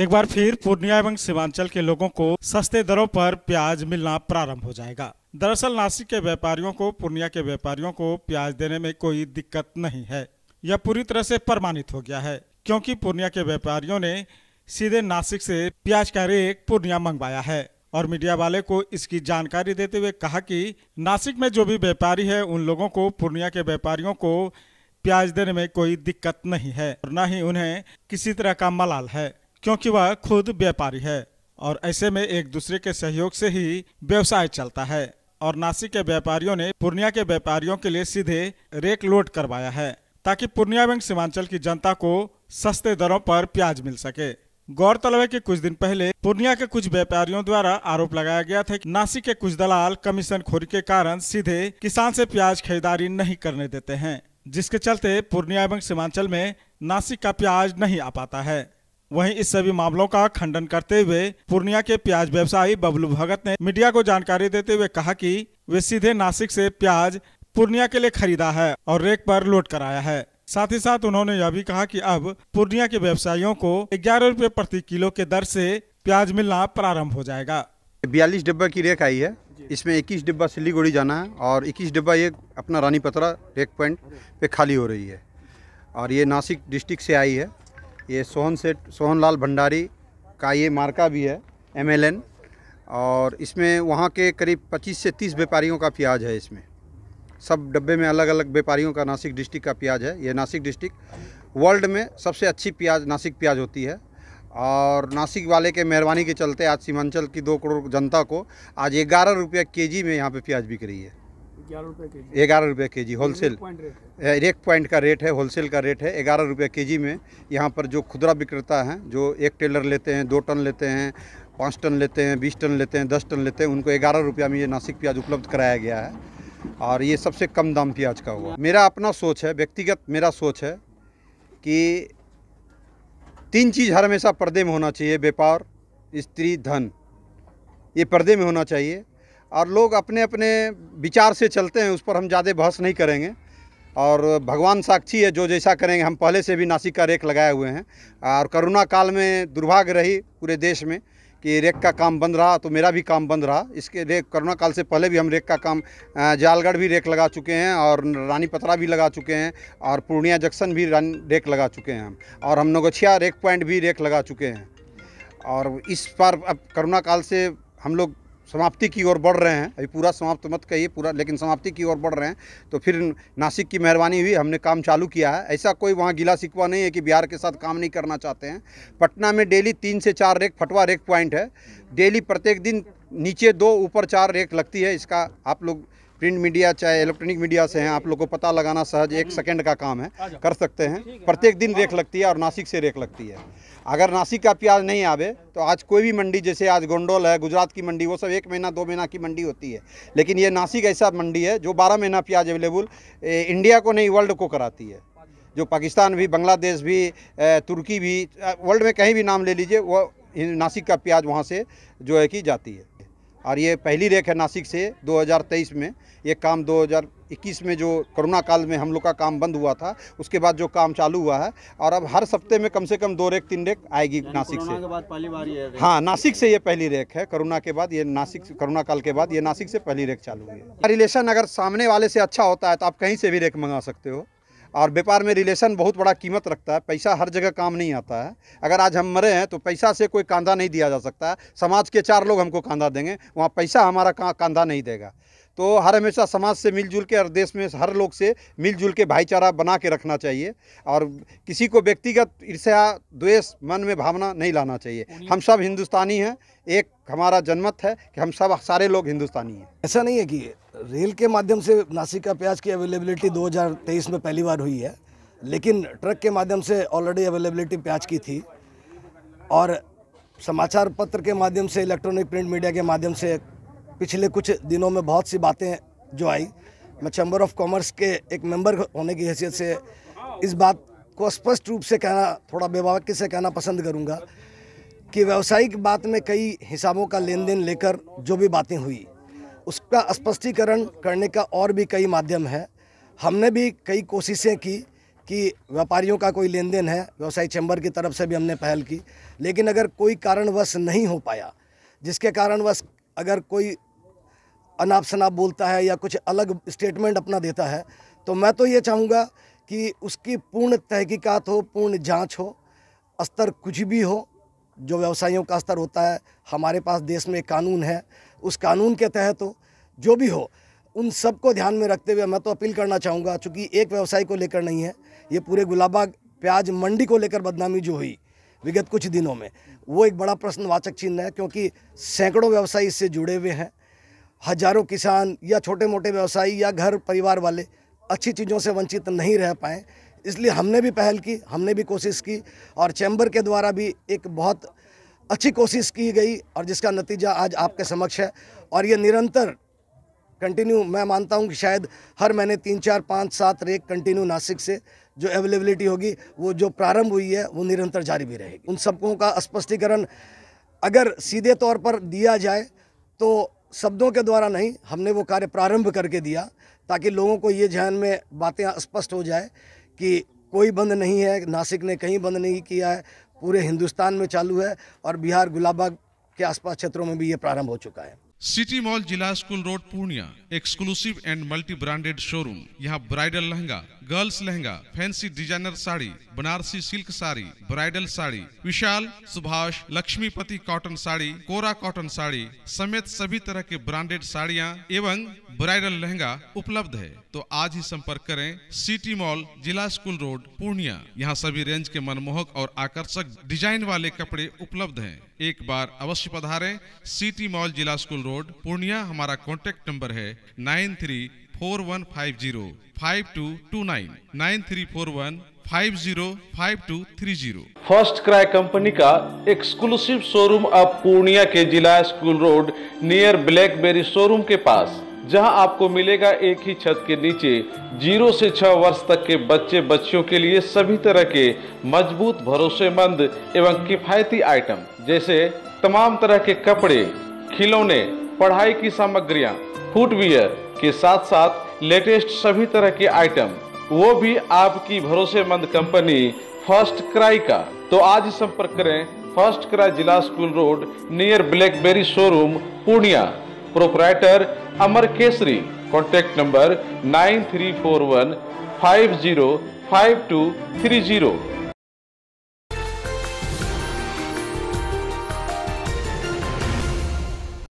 एक बार फिर पूर्णिया एवं सीमांचल के लोगों को सस्ते दरों पर प्याज मिलना प्रारंभ हो जाएगा दरअसल नासिक के व्यापारियों को पूर्णिया के व्यापारियों को प्याज देने में कोई दिक्कत नहीं है यह पूरी तरह से प्रमाणित हो गया है क्योंकि पूर्णिया के व्यापारियों ने सीधे नासिक से प्याज का रेट पूर्णिया मंगवाया है और मीडिया वाले को इसकी जानकारी देते हुए कहा कि नासिक में जो भी व्यापारी है उन लोगों को पूर्णिया के व्यापारियों को प्याज देने में कोई दिक्कत नहीं है और न ही उन्हें किसी तरह का मलाल है क्योंकि वह खुद व्यापारी है और ऐसे में एक दूसरे के सहयोग से ही व्यवसाय चलता है और नासिक के व्यापारियों ने पूर्णिया के व्यापारियों के लिए सीधे रेक लोड करवाया है ताकि पूर्णिया बैंक सीमांचल की जनता को सस्ते दरों पर प्याज मिल सके गौरतलब है कि कुछ दिन पहले पूर्णिया के कुछ व्यापारियों द्वारा आरोप लगाया गया था कि नासिक के कुछ दलाल कमीशन खोरी के कारण सीधे किसान से प्याज खरीदारी नहीं करने देते हैं जिसके चलते पूर्णिया एवं सीमांचल में नासिक का प्याज नहीं आ पाता है वहीं इस सभी मामलों का खंडन करते हुए पूर्णिया के प्याज व्यवसायी बबलू भगत ने मीडिया को जानकारी देते हुए कहा कि वे सीधे नासिक से प्याज पूर्णिया के लिए खरीदा है और रेक पर लोड कराया है साथ ही साथ उन्होंने यह भी कहा कि अब पूर्णिया के व्यवसायियों को ग्यारह रूपए प्रति किलो के दर से प्याज मिलना प्रारंभ हो जाएगा बयालीस डिब्बा की रेक आई है इसमें इक्कीस डिब्बा सिलीगुड़ी जाना है और इक्कीस डिब्बा ये अपना रानी पत्रा रेक पॉइंट पे खाली हो रही है और ये नासिक डिस्ट्रिक्ट से आई है ये सोहन सेठ सोहन लाल भंडारी का ये मार्का भी है एमएलएन और इसमें वहाँ के करीब 25 से 30 व्यापारियों का प्याज है इसमें सब डब्बे में अलग अलग व्यापारियों का नासिक डिस्ट्रिक्ट का प्याज है ये नासिक डिस्ट्रिक्ट वर्ल्ड में सबसे अच्छी प्याज नासिक प्याज होती है और नासिक वाले के मेहरबानी के चलते आज सीमांचल की दो करोड़ जनता को आज ग्यारह रुपये के जी में यहाँ पर प्याज बिक रही है ग्यारह रुपये के जी होलसेल एक पॉइंट का रेट है होलसेल का रेट है ग्यारह रुपये के जी में यहाँ पर जो खुदरा विक्रेता हैं जो एक टेलर लेते हैं दो टन लेते हैं पाँच टन लेते हैं बीस टन लेते हैं दस टन लेते हैं उनको ग्यारह रुपया में ये नासिक प्याज उपलब्ध कराया गया है और ये सबसे कम दाम प्याज का हुआ मेरा अपना सोच है व्यक्तिगत मेरा सोच है कि तीन चीज़ हर हमेशा पर्दे में होना चाहिए व्यापार स्त्री धन ये पर्दे में होना चाहिए और लोग अपने अपने विचार से चलते हैं उस पर हम ज़्यादा बहस नहीं करेंगे और भगवान साक्षी है जो जैसा करेंगे हम पहले से भी नासिक का रेक लगाए हुए हैं और करोना काल में दुर्भाग्य रही पूरे देश में कि रेक का काम बंद रहा तो मेरा भी काम बंद रहा इसके रेक करोना काल से पहले भी हम रेक का काम जालगढ़ भी रेक लगा चुके हैं और रानी पतरा भी लगा चुके हैं और पूर्णिया जंक्शन भी रेक लगा चुके हैं हम और हम नगोछिया रेक पॉइंट भी रेक लगा चुके हैं और इस बार अब करोना काल से हम लोग समाप्ति की ओर बढ़ रहे हैं अभी पूरा समाप्त मत कहिए पूरा लेकिन समाप्ति की ओर बढ़ रहे हैं तो फिर नासिक की मेहरबानी हुई हमने काम चालू किया है ऐसा कोई वहाँ गिला सिकवा नहीं है कि बिहार के साथ काम नहीं करना चाहते हैं पटना में डेली तीन से चार रेक फटवा रेक पॉइंट है डेली प्रत्येक दिन नीचे दो ऊपर चार रेक लगती है इसका आप लोग प्रिंट मीडिया चाहे इलेक्ट्रॉनिक मीडिया से हैं आप लोग को पता लगाना सहज एक सेकंड का काम है कर सकते हैं प्रत्येक दिन रेख लगती है और नासिक से रेख लगती है अगर नासिक का प्याज नहीं आवे तो आज कोई भी मंडी जैसे आज गोंडोल है गुजरात की मंडी वो सब एक महीना दो महीना की मंडी होती है लेकिन ये नासिक ऐसा मंडी है जो बारह महीना प्याज अवेलेबल इंडिया को नहीं वर्ल्ड को कराती है जो पाकिस्तान भी बांग्लादेश भी तुर्की भी वर्ल्ड में कहीं भी नाम ले लीजिए वो नासिक का प्याज वहाँ से जो है कि जाती है और ये पहली रेख है नासिक से 2023 में ये काम 2021 में जो कोरोना काल में हम लोग का काम बंद हुआ था उसके बाद जो काम चालू हुआ है और अब हर सप्ते में कम से कम दो रेख तीन रेख आएगी नासिक से के बाद पहली बार ये हाँ नासिक से ये पहली रेख है कोरोना के बाद ये नासिक कोरोना काल के बाद ये नासिक से पहली रेख चालू हुई है रिलेशन अगर सामने वाले से अच्छा होता है तो आप कहीं से भी रेख मंगा सकते हो और व्यापार में रिलेशन बहुत बड़ा कीमत रखता है पैसा हर जगह काम नहीं आता है अगर आज हम मरे हैं तो पैसा से कोई कांधा नहीं दिया जा सकता है समाज के चार लोग हमको कांधा देंगे वहाँ पैसा हमारा कांधा नहीं देगा तो हर हमेशा समाज से मिलजुल के और देश में हर लोग से मिलजुल के भाईचारा बना के रखना चाहिए और किसी को व्यक्तिगत ईर्ष्या द्वेष मन में भावना नहीं लाना चाहिए हम सब हिंदुस्तानी हैं एक हमारा जनमत है कि हम सब सारे लोग हिंदुस्तानी हैं ऐसा नहीं है कि रेल के माध्यम से नासिक का प्याज की अवेलेबिलिटी 2023 में पहली बार हुई है लेकिन ट्रक के माध्यम से ऑलरेडी अवेलेबिलिटी प्याज की थी और समाचार पत्र के माध्यम से इलेक्ट्रॉनिक प्रिंट मीडिया के माध्यम से पिछले कुछ दिनों में बहुत सी बातें जो आई मैं चैम्बर ऑफ कॉमर्स के एक मेंबर होने की हैसियत से इस बात को स्पष्ट रूप से कहना थोड़ा बेबाकी से कहना पसंद करूँगा कि व्यावसायिक बात में कई हिसाबों का लेन देन लेकर जो भी बातें हुई उसका स्पष्टीकरण करने का और भी कई माध्यम है हमने भी कई कोशिशें की कि व्यापारियों का कोई लेन देन है व्यवसाय चैम्बर की तरफ से भी हमने पहल की लेकिन अगर कोई कारणवश नहीं हो पाया जिसके कारणवश अगर कोई अनाप शनाप बोलता है या कुछ अलग स्टेटमेंट अपना देता है तो मैं तो ये चाहूँगा कि उसकी पूर्ण तहकीकात हो पूर्ण जांच हो स्तर कुछ भी हो जो व्यवसायियों का स्तर होता है हमारे पास देश में कानून है उस कानून के तहत हो जो भी हो उन सब को ध्यान में रखते हुए मैं तो अपील करना चाहूँगा चूँकि एक व्यवसाय को लेकर नहीं है ये पूरे गुलाबाग प्याज मंडी को लेकर बदनामी जो हुई विगत कुछ दिनों में वो एक बड़ा प्रश्नवाचक चिन्ह है क्योंकि सैकड़ों व्यवसायी इससे जुड़े हुए हैं हजारों किसान या छोटे मोटे व्यवसायी या घर परिवार वाले अच्छी चीज़ों से वंचित नहीं रह पाए इसलिए हमने भी पहल की हमने भी कोशिश की और चैम्बर के द्वारा भी एक बहुत अच्छी कोशिश की गई और जिसका नतीजा आज आपके समक्ष है और ये निरंतर कंटिन्यू मैं मानता हूँ कि शायद हर महीने तीन चार पाँच सात रेक कंटिन्यू नासिक से जो अवेलेबिलिटी होगी वो जो प्रारंभ हुई है वो निरंतर जारी भी रहेगी उन सबकों का स्पष्टीकरण अगर सीधे तौर पर दिया जाए तो शब्दों के द्वारा नहीं हमने वो कार्य प्रारंभ करके दिया ताकि लोगों को ये ध्यान में बातें स्पष्ट हो जाए कि कोई बंद नहीं है नासिक ने कहीं बंद नहीं किया है पूरे हिंदुस्तान में चालू है और बिहार गुलाबाग के आसपास क्षेत्रों में भी ये प्रारंभ हो चुका है सिटी मॉल जिला school road Purnia exclusive and multi branded showroom यहाँ bridal lehenga girls lehenga fancy designer sari Banarasi silk sari bridal sari Vishal Subhash Laxmipati cotton sari कोरा कॉटन साड़ी समेत सभी तरह के ब्रांडेड साड़ियाँ एवं ब्राइडल लहंगा उपलब्ध है तो आज ही संपर्क करें सिटी मॉल जिला स्कूल रोड पूर्णिया यहाँ सभी रेंज के मनमोहक और आकर्षक डिजाइन वाले कपड़े उपलब्ध है एक बार अवश्य पधारें सिटी मॉल जिला स्कूल रोड पूर्णिया हमारा कॉन्टेक्ट नंबर है nine three four one five zero five two two nine nine three four one five zero five two three zero FirstCry company का एक्सक्लूसिव शोरूम अब पूर्णिया के जिला school road near BlackBerry showroom के पास जहां आपको मिलेगा एक ही छत के नीचे जीरो से छह वर्ष तक के बच्चे बच्चियों के लिए सभी तरह के मजबूत भरोसेमंद एवं किफायती आइटम जैसे तमाम तरह के कपड़े खिलौने पढ़ाई की सामग्रियां, फुटवियर के साथ साथ लेटेस्ट सभी तरह के आइटम वो भी आपकी भरोसेमंद कंपनी फर्स्ट क्राई का तो आज संपर्क करें फर्स्ट क्राई जिला school road near BlackBerry showroom Purnia proprietor Amar Kesari contact number nine three four one five zero five two three zero